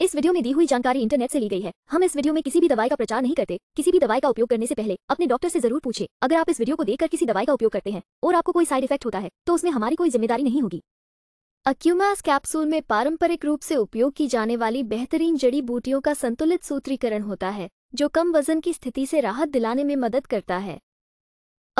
इस वीडियो में दी हुई जानकारी इंटरनेट से ली गई है हम इस वीडियो में किसी भी दवाई का प्रचार नहीं करते किसी भी दवाई का उपयोग करने से पहले अपने डॉक्टर से जरूर पूछे अगर आप इस वीडियो को देखकर किसी दवाई का उपयोग करते हैं और आपको कोई साइड इफेक्ट होता है तो उसमें हमारी कोई जिम्मेदारी नहीं होगी अक्यूमास कैप्सूल में पारंपरिक रूप से उपयोग की जाने वाली बेहतरीन जड़ी बूटियों का संतुलित सूत्रीकरण होता है जो कम वजन की स्थिति से राहत दिलाने में मदद करता है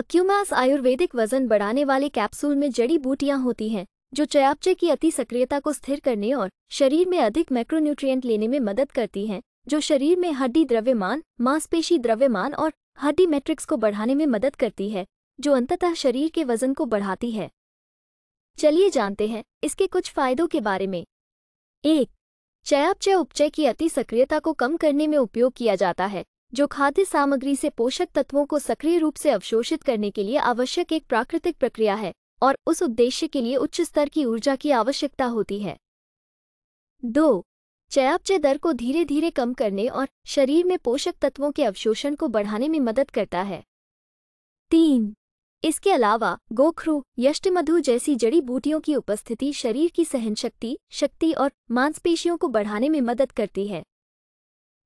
अक्यूमास आयुर्वेदिक वजन बढ़ाने वाले कैप्सूल में जड़ी बूटियां होती हैं जो चयापचय की अति सक्रियता को स्थिर करने और शरीर में अधिक मैक्रोन्यूट्रिएंट लेने में मदद करती हैं जो शरीर में हड्डी द्रव्यमान मांसपेशी द्रव्यमान और हड्डी मैट्रिक्स को बढ़ाने में मदद करती है जो अंततः शरीर के वजन को बढ़ाती है चलिए जानते हैं इसके कुछ फायदों के बारे में एक चयापचय उपचय की अति सक्रियता को कम करने में उपयोग किया जाता है जो खाद्य सामग्री से पोषक तत्वों को सक्रिय रूप से अवशोषित करने के लिए आवश्यक एक प्राकृतिक प्रक्रिया है और उस उद्देश्य के लिए उच्च स्तर की ऊर्जा की आवश्यकता होती है दो चयापचय दर को धीरे धीरे कम करने और शरीर में पोषक तत्वों के अवशोषण को बढ़ाने में मदद करता है तीन इसके अलावा गोखरू यष्टमधु जैसी जड़ी बूटियों की उपस्थिति शरीर की सहनशक्ति शक्ति और मांसपेशियों को बढ़ाने में मदद करती है